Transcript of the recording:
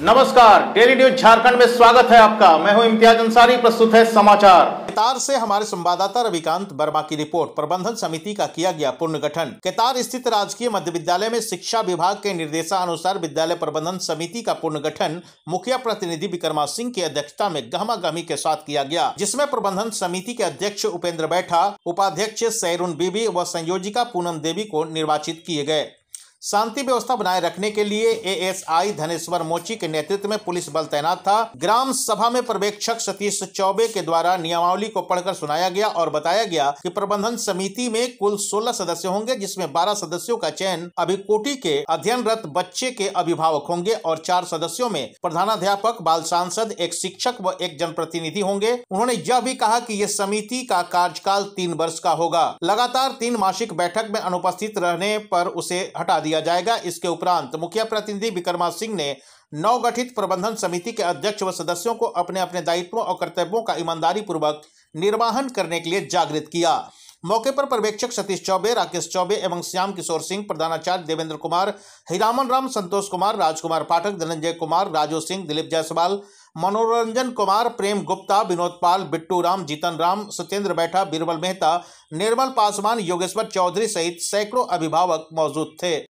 नमस्कार daily news Jharkhand में स्वागत है आपका मैं हूं इम्तियाज अंसारी प्रस्तुत है समाचार केतार से हमारे संवाददाता रविकांत वर्मा की रिपोर्ट प्रबंधन समिति का किया गया पुनर्गठन केतार स्थित राजकीय मध्य विद्यालय में शिक्षा विभाग के निर्देशानुसार विद्यालय प्रबंधन समिति का पुनर्गठन मुखिया प्रतिनिधि विक्रमा सिंह की अध्यक्षता में गहमा गहमी के साथ किया गया जिसमे प्रबंधन समिति के अध्यक्ष उपेंद्र बैठा उपाध्यक्ष सैरुन बीबी व संयोजिका पूनम देवी को निर्वाचित किए गए शांति व्यवस्था बनाए रखने के लिए एएसआई धनेश्वर मोची के नेतृत्व में पुलिस बल तैनात था ग्राम सभा में पर्यवेक्षक सतीश चौबे के द्वारा नियमावली को पढ़कर सुनाया गया और बताया गया कि प्रबंधन समिति में कुल 16 सदस्य होंगे जिसमें 12 सदस्यों का चयन अभी कोटी के अध्ययनरत बच्चे के अभिभावक होंगे और चार सदस्यों में प्रधानाध्यापक बाल सांसद एक शिक्षक व एक जनप्रतिनिधि होंगे उन्होंने यह भी कहा की यह समिति का कार्यकाल तीन वर्ष का होगा लगातार तीन मासिक बैठक में अनुपस्थित रहने पर उसे हटा दिया दिया जाएगा इसके उपरांत मुखिया प्रतिनिधि विक्रमा सिंह ने नवगठित प्रबंधन समिति के अध्यक्ष व सदस्यों को अपने अपने दायित्वों और कर्तव्यों का ईमानदारी पूर्वक निर्वाहन करने के लिए जागृत किया मौके पर पर्यवेक्षक सतीश चौबे राकेश चौबे एवं श्याम किशोर सिंह प्रधानाचार्य देवेंद्र कुमार हिरामन राम संतोष कुमार राजकुमार पाठक धनंजय कुमार राजू सिंह दिलीप जायसवाल मनोरंजन कुमार प्रेम गुप्ता विनोद पाल बिट्टू राम जीतन राम सत्येंद्र बैठा बीरबल मेहता निर्मल पासवान योगेश्वर चौधरी सहित सैकड़ों अभिभावक मौजूद थे